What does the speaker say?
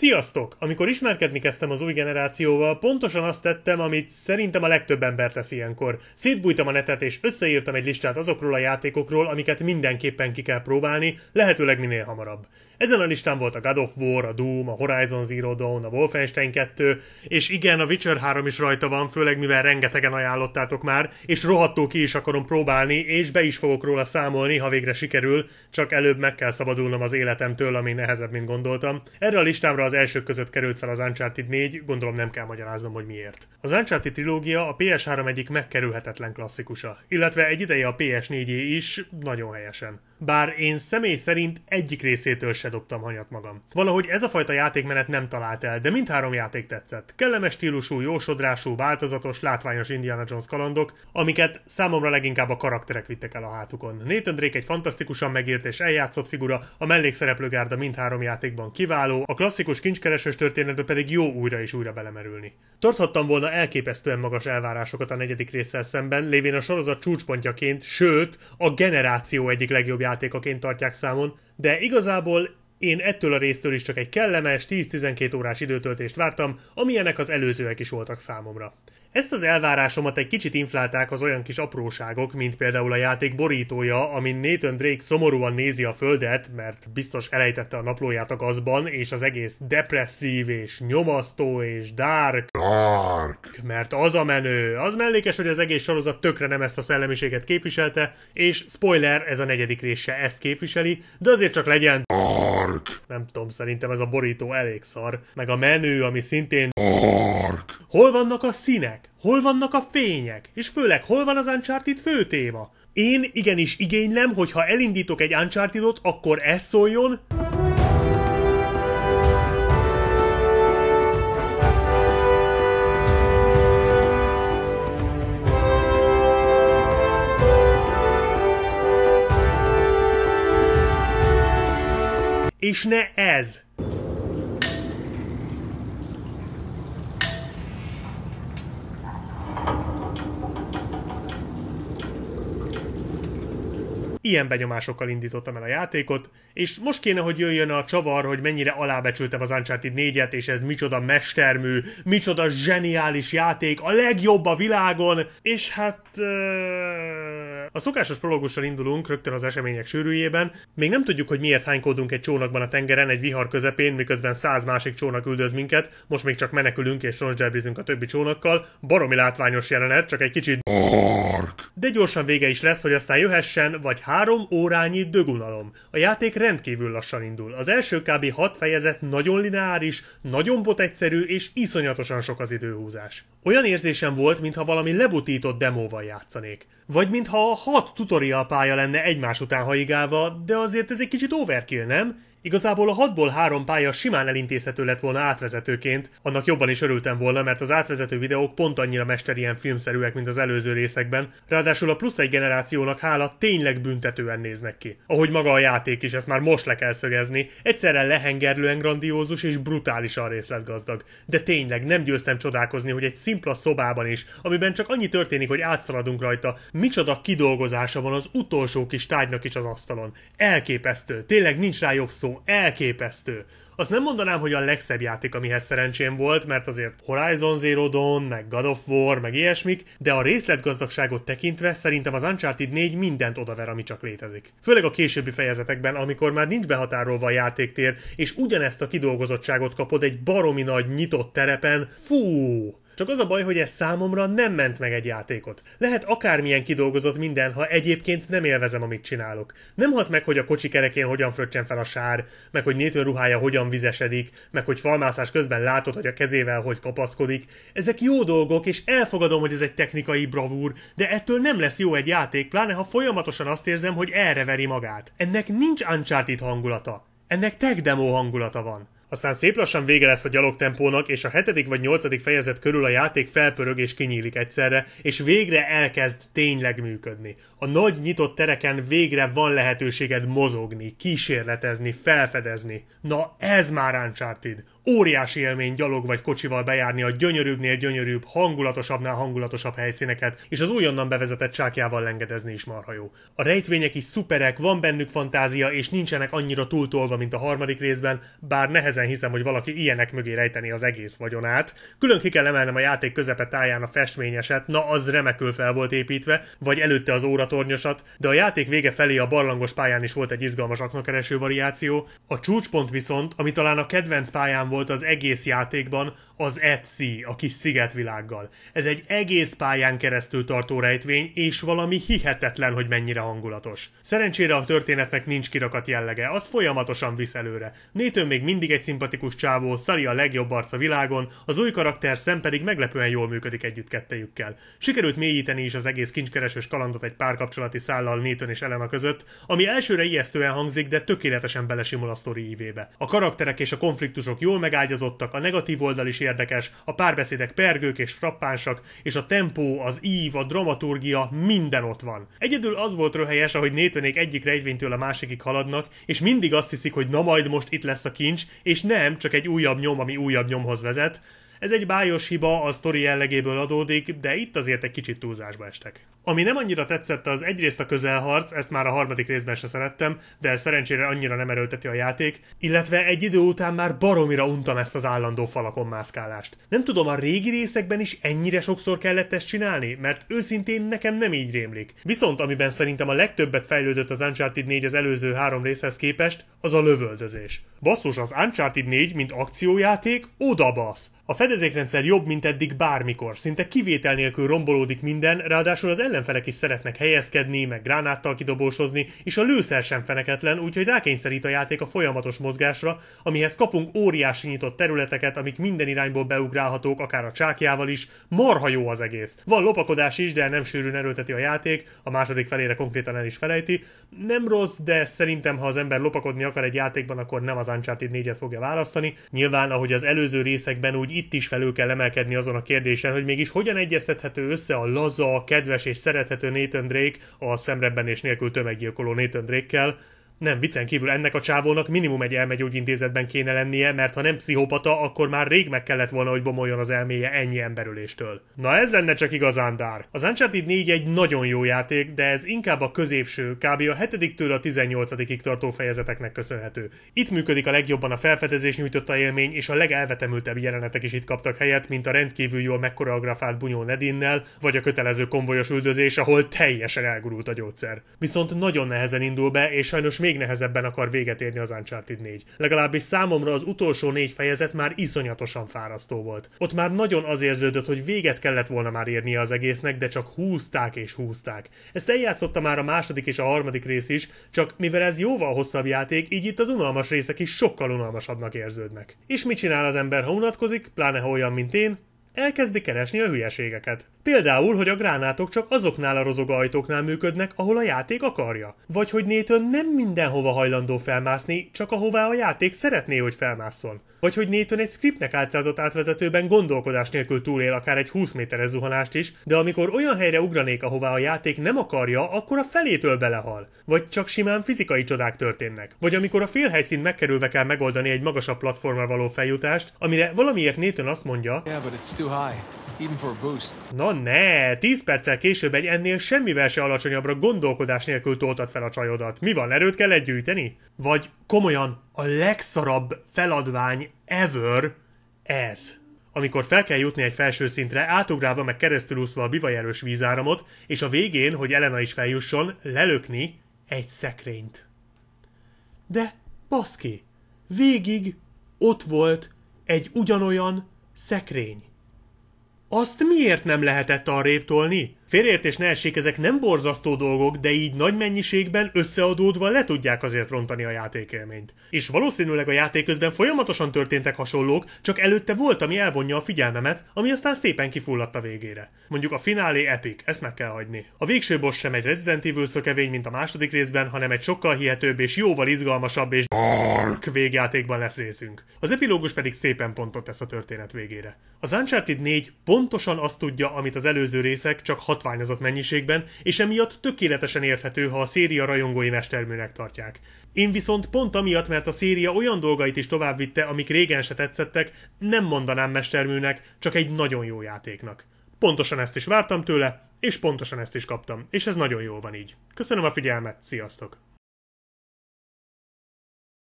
Sziasztok! Amikor ismerkedni kezdtem az új generációval, pontosan azt tettem, amit szerintem a legtöbb ember tesz ilyenkor. Szétbújtam a netet és összeírtam egy listát azokról a játékokról, amiket mindenképpen ki kell próbálni, lehetőleg minél hamarabb. Ezen a listán volt a God of War, a Doom, a Horizon Zero Dawn, a Wolfenstein 2, és igen, a Witcher 3 is rajta van, főleg mivel rengetegen ajánlottátok már, és rohadtó ki is akarom próbálni, és be is fogok róla számolni, ha végre sikerül, csak előbb meg kell szabadulnom az életemtől, ami nehezebb, mint gondoltam. Erre a listámra az első között került fel az Uncharted 4, gondolom nem kell magyaráznom, hogy miért. Az Uncharted trilógia a PS3 egyik megkerülhetetlen klasszikusa, illetve egy ideje a PS4-é is, nagyon helyesen bár én személy szerint egyik részétől se dobtam hanyat magam. Valahogy ez a fajta játékmenet nem talált el, de mindhárom játék tetszett. Kellemes stílusú, jósodrású, változatos, látványos Indiana Jones kalandok, amiket számomra leginkább a karakterek vittek el a hátukon. Nathan Drake egy fantasztikusan megírt és eljátszott figura, a mellékszereplőgárda mindhárom játékban kiváló, a klasszikus kincskeresős történetbe pedig jó újra és újra belemerülni. Tarthattam volna elképesztően magas elvárásokat a negyedik részsel szemben, lévén a sorozat csúcspontjaként, sőt, a generáció egyik legjobb játékaként tartják számon, de igazából én ettől a résztől is csak egy kellemes 10-12 órás időtöltést vártam, amilyenek az előzőek is voltak számomra. Ezt az elvárásomat egy kicsit inflálták az olyan kis apróságok, mint például a játék borítója, amin Nathan Drake szomorúan nézi a földet, mert biztos elejtette a naplóját a gazban, és az egész depresszív és nyomasztó és dark Dark. Mert az a menő. Az mellékes, hogy az egész sorozat tökre nem ezt a szellemiséget képviselte, és spoiler, ez a negyedik része ezt képviseli, de azért csak legyen Dark. Nem tudom, szerintem ez a borító elég szar. Meg a menő, ami szintén Dark. Hol vannak a színek? Hol vannak a fények? És főleg, hol van az Uncharted fő téma? Én igenis igénylem, hogyha elindítok egy Uncharted-ot, akkor ez szóljon... és ne ez. Ilyen benyomásokkal indítottam el a játékot, és most kéne, hogy jöjjön a csavar, hogy mennyire alábecsültem az Uncharted 4 és ez micsoda mestermű, micsoda zseniális játék, a legjobb a világon, és hát... Euh a szokásos prologussal indulunk rögtön az események sűrűjében. Még nem tudjuk, hogy miért hánykódunk egy csónakban a tengeren egy vihar közepén, miközben száz másik csónak üldöz minket, most még csak menekülünk és roncsgerbizünk a többi csónakkal. Baromi látványos jelenet, csak egy kicsit Ark. De gyorsan vége is lesz, hogy aztán jöhessen vagy három órányi dögunalom. A játék rendkívül lassan indul. Az első kb. hat fejezet nagyon lineáris, nagyon bot egyszerű és iszonyatosan sok az időhúzás. Olyan érzésem volt, mintha valami lebutított demóval játszanék. Vagy mintha a hat tutorial pálya lenne egymás után haigálva, de azért ez egy kicsit overkill, nem? Igazából a hatból három pálya simán elintézhető lett volna átvezetőként, annak jobban is örültem volna, mert az átvezető videók pont annyira mesterien filmszerűek, mint az előző részekben, ráadásul a plusz egy generációnak hála tényleg büntetően néznek ki. Ahogy maga a játék is, ezt már most le kell szögezni, egyszerre lehengerlően grandiózus és brutálisan részletgazdag. De tényleg nem győztem csodálkozni, hogy egy szimpla szobában is, amiben csak annyi történik, hogy átszaladunk rajta, micsoda kidolgozása van az utolsó kis tárgynak is az asztalon. Elképesztő, tényleg nincs rá jobb szó borzasztó, elképesztő. Azt nem mondanám, hogy a legszebb játék, amihez szerencsém volt, mert azért Horizon Zero Dawn, meg God of War, meg ilyesmik, de a részletgazdagságot tekintve szerintem az Uncharted 4 mindent odaver, ami csak létezik. Főleg a későbbi fejezetekben, amikor már nincs behatárolva a játéktér, és ugyanezt a kidolgozottságot kapod egy baromi nagy nyitott terepen, fú, csak az a baj, hogy ez számomra nem ment meg egy játékot. Lehet akármilyen kidolgozott minden, ha egyébként nem élvezem, amit csinálok. Nem hat meg, hogy a kocsi kerekén hogyan fröccsen fel a sár, meg hogy nyitő ruhája hogyan vizesedik, meg hogy falmászás közben látod, hogy a kezével hogy kapaszkodik. Ezek jó dolgok, és elfogadom, hogy ez egy technikai bravúr, de ettől nem lesz jó egy játék, pláne ha folyamatosan azt érzem, hogy erre veri magát. Ennek nincs Uncharted hangulata. Ennek tech demo hangulata van aztán szép lassan vége lesz a gyalogtempónak, és a hetedik vagy nyolcadik fejezet körül a játék felpörög és kinyílik egyszerre, és végre elkezd tényleg működni. A nagy nyitott tereken végre van lehetőséged mozogni, kísérletezni, felfedezni. Na ez már Uncharted, óriási élmény gyalog vagy kocsival bejárni a gyönyörűbbnél gyönyörűbb, hangulatosabbnál hangulatosabb helyszíneket, és az újonnan bevezetett csákjával lengedezni is marha jó. A rejtvények is szuperek, van bennük fantázia, és nincsenek annyira túltolva, mint a harmadik részben, bár nehezen hiszem, hogy valaki ilyenek mögé rejteni az egész vagyonát. Külön ki kell emelnem a játék táján a festményeset, na az remekül fel volt építve, vagy előtte az óratornyosat, de a játék vége felé a barlangos pályán is volt egy izgalmas aknakereső variáció. A csúcspont viszont, ami talán a kedvenc pályán volt, volt az egész játékban az Etsy, a kis szigetvilággal. Ez egy egész pályán keresztül tartó rejtvény, és valami hihetetlen, hogy mennyire hangulatos. Szerencsére a történetnek nincs kirakat jellege, az folyamatosan visz előre. Nathan még mindig egy szimpatikus csávó, Sully a legjobb arca világon, az új karakter szem pedig meglepően jól működik együtt kettejükkel. Sikerült mélyíteni is az egész kincskeresős kalandot egy párkapcsolati szállal Nathan és Elena között, ami elsőre ijesztően hangzik, de tökéletesen belesimul a sztori ívébe. A karakterek és a konfliktusok jól megágyazottak, a negatív oldal is érdekes, a párbeszédek pergők és frappánsak, és a tempó, az ív, a dramaturgia, minden ott van. Egyedül az volt röhelyes, ahogy nétvenék egyik rejvénytől a másikig haladnak, és mindig azt hiszik, hogy na majd most itt lesz a kincs, és nem, csak egy újabb nyom, ami újabb nyomhoz vezet. Ez egy bájos hiba, a sztori jellegéből adódik, de itt azért egy kicsit túlzásba estek. Ami nem annyira tetszett, az egyrészt a közelharc, ezt már a harmadik részben se szerettem, de szerencsére annyira nem erőlteti a játék, illetve egy idő után már baromira untam ezt az állandó falakon mászkálást. Nem tudom, a régi részekben is ennyire sokszor kellett ezt csinálni, mert őszintén nekem nem így rémlik. Viszont amiben szerintem a legtöbbet fejlődött az Uncharted 4 az előző három részhez képest, az a lövöldözés. Basszus, az Uncharted 4, mint akciójáték, oda basz. A fedezékrendszer jobb, mint eddig bármikor, szinte kivétel nélkül rombolódik minden, ráadásul az ellenfelek is szeretnek helyezkedni, meg gránáttal kidobósozni, és a lőszer sem feneketlen, úgyhogy rákényszerít a játék a folyamatos mozgásra, amihez kapunk óriási nyitott területeket, amik minden irányból beugrálhatók, akár a csákjával is, marha jó az egész. Van lopakodás is, de nem sűrűn erőlteti a játék, a második felére konkrétan el is felejti. Nem rossz, de szerintem ha az ember lopakodni akar egy játékban, akkor nem az Uncharted 4-et fogja választani. Nyilván, ahogy az előző részekben, úgy itt is felül kell emelkedni azon a kérdésen, hogy mégis hogyan egyeztethető össze a laza, kedves és és szerethető Nathan Drake a szemrebben és nélkül tömeggyilkoló Nathan Drake-kel, nem, viccen kívül ennek a csávónak minimum egy elmegyógyintézetben kéne lennie, mert ha nem pszichopata, akkor már rég meg kellett volna, hogy bomoljon az elméje ennyi emberüléstől. Na ez lenne csak igazán dár. Az Uncharted 4 egy nagyon jó játék, de ez inkább a középső, kb. a 7-től a 18-ig tartó fejezeteknek köszönhető. Itt működik a legjobban a felfedezés nyújtotta élmény, és a legelvetemültebb jelenetek is itt kaptak helyet, mint a rendkívül jól megkoreografált Bunyó Nedinnel, vagy a kötelező konvojos üldözés, ahol teljesen elgurult a gyógyszer. Viszont nagyon nehezen indul be, és sajnos még még nehezebben akar véget érni az Uncharted 4. Legalábbis számomra az utolsó négy fejezet már iszonyatosan fárasztó volt. Ott már nagyon az érződött, hogy véget kellett volna már érnie az egésznek, de csak húzták és húzták. Ezt eljátszotta már a második és a harmadik rész is, csak mivel ez jóval hosszabb játék, így itt az unalmas részek is sokkal unalmasabbnak érződnek. És mit csinál az ember, ha unatkozik, pláne ha olyan, mint én? Elkezdi keresni a hülyeségeket. Például, hogy a gránátok csak azoknál a rozog ajtóknál működnek, ahol a játék akarja. Vagy hogy Nathan nem mindenhova hajlandó felmászni, csak ahová a játék szeretné, hogy felmásszon. Vagy hogy Nathan egy scriptnek álcázott átvezetőben gondolkodás nélkül túlél akár egy 20 méteres zuhanást is, de amikor olyan helyre ugranék, ahová a játék nem akarja, akkor a felétől belehal. Vagy csak simán fizikai csodák történnek. Vagy amikor a félhelyszínt megkerülve kell megoldani egy magasabb platformra való feljutást, amire valamiért Nathan azt mondja... Yeah, but it's too high. Na ne, 10 perccel később egy ennél semmivel se alacsonyabbra gondolkodás nélkül toltad fel a csajodat. Mi van, erőt kell együtteni? Vagy komolyan, a legszarabb feladvány ever ez. Amikor fel kell jutni egy felső szintre, átugrálva meg keresztülúszva a bivajerős vízáramot, és a végén, hogy Elena is feljusson, lelökni egy szekrényt. De baszki, végig ott volt egy ugyanolyan szekrény. Azt miért nem lehetett arrébb tolni? Félreértés ne essék, ezek nem borzasztó dolgok, de így nagy mennyiségben összeadódva le tudják azért rontani a játékélményt. És valószínűleg a játék közben folyamatosan történtek hasonlók, csak előtte volt, ami elvonja a figyelmemet, ami aztán szépen kifulladt a végére. Mondjuk a finálé epic, ezt meg kell hagyni. A végső boss sem egy Resident Evil szökevény, mint a második részben, hanem egy sokkal hihetőbb és jóval izgalmasabb és dark végjátékban lesz részünk. Az epilógus pedig szépen pontot tesz a történet végére. Az Uncharted 4 pontosan azt tudja, amit az előző részek, csak hat hatványozott mennyiségben, és emiatt tökéletesen érthető, ha a széria rajongói mesterműnek tartják. Én viszont pont amiatt, mert a széria olyan dolgait is továbbvitte, amik régen se tetszettek, nem mondanám mesterműnek, csak egy nagyon jó játéknak. Pontosan ezt is vártam tőle, és pontosan ezt is kaptam, és ez nagyon jól van így. Köszönöm a figyelmet, sziasztok!